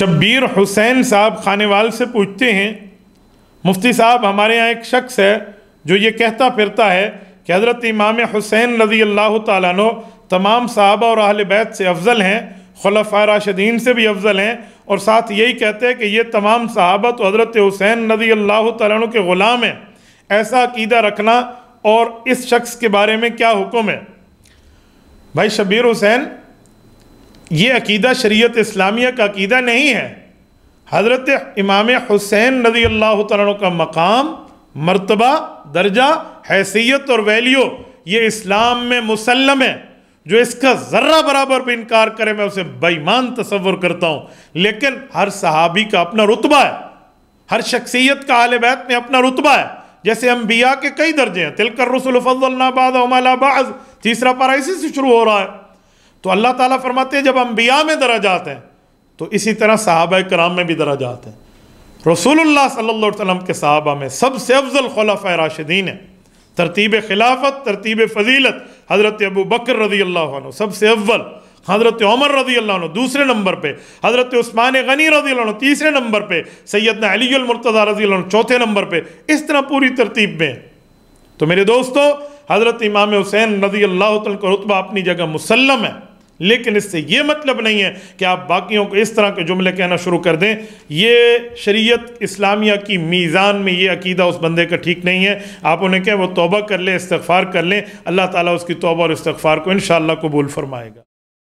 शब्बीर हुसैन साहब खानेवाल से पूछते हैं मुफ्ती साहब हमारे यहाँ एक शख्स है जो ये कहता फिरता है कि हज़रत इमाम हुसैन रज़ी अल्लाह तु तमाम साहबा और अहल बैत से अफजल हैं खलफा राशदीन से भी अफजल हैं और साथ यही कहते हैं कि ये तमाम साहबा तो हज़रत हुसैन रज़ी अल्लाह तु के ग़ुलाम हैं ऐसा अकीदा रखना और इस शख्स के बारे में क्या हुक्म है भाई शबीर हुसैन ये अकीदा शरीयत इस्लामिया का अकीदा नहीं है हज़रत इमाम हुसैन रजी अल्लाह तु का मकाम मर्तबा दर्जा हैसियत और वैल्यू ये इस्लाम में मुसलम है जो इसका ज़र्रा बराबर भी इनकार करे मैं उसे बेईमान तस्वर करता हूँ लेकिन हर सहाबी का अपना रुतबा है हर शख्सियत का आल बैत में अपना रुतबा है जैसे अम्बिया के कई दर्जे हैं तिलकर रसुल फजल तीसरा पारा इसी से शुरू हो रहा है तो अल्लाह ताला फरमाते हैं जब अम्बिया में दराजात हैं तो इसी तरह साहब कराम में भी दराजात हैं रसूलुल्लाह सल्लल्लाहु अलैहि वसल्लम के साहबा में सबसे अफजल खलाफ राशिदीन है तरतीब खिलाफत तरतीब फजीलत हज़रत अबू बकर रजी अल्लाह सबसे अव्वल हज़रत उमर रजी अल्लाह दूसरे नंबर पर हज़रत उस्मान गनी रजी अल्लाह तीसरे नंबर पर सैदना अलीमरतज़ा रजी अल्लाह चौथे नंबर पर इस तरह पूरी तरतीब में तो मेरे दोस्तों हज़रत इमाम हुसैन रजी अल्लाह का रुतबा अपनी जगह मुसलम है लेकिन इससे ये मतलब नहीं है कि आप बाकियों को इस तरह के जुमले कहना शुरू कर दें ये शरीयत इस्लामिया की मीज़ान में ये अकीदा उस बंदे का ठीक नहीं है आप उन्हें कहें वो तौबा कर लें इस्तफ़ार कर लें अल्लाह ताला उसकी तौबा और इस्तफ़ार को इन कबूल फरमाएगा